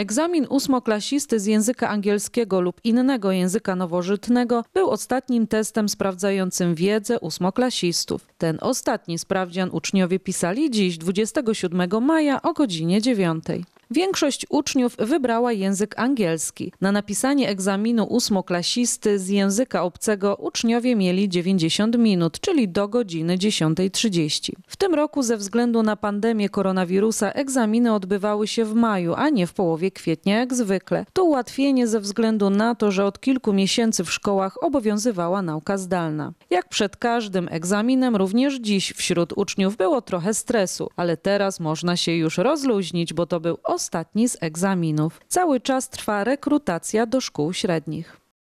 Egzamin ósmoklasisty z języka angielskiego lub innego języka nowożytnego był ostatnim testem sprawdzającym wiedzę ósmoklasistów. Ten ostatni sprawdzian uczniowie pisali dziś, 27 maja o godzinie 9. Większość uczniów wybrała język angielski. Na napisanie egzaminu ósmoklasisty z języka obcego uczniowie mieli 90 minut, czyli do godziny 10.30. W tym roku ze względu na pandemię koronawirusa egzaminy odbywały się w maju, a nie w połowie kwietnia jak zwykle. To ułatwienie ze względu na to, że od kilku miesięcy w szkołach obowiązywała nauka zdalna. Jak przed każdym egzaminem, również dziś wśród uczniów było trochę stresu, ale teraz można się już rozluźnić, bo to był ostatni ostatni z egzaminów. Cały czas trwa rekrutacja do szkół średnich.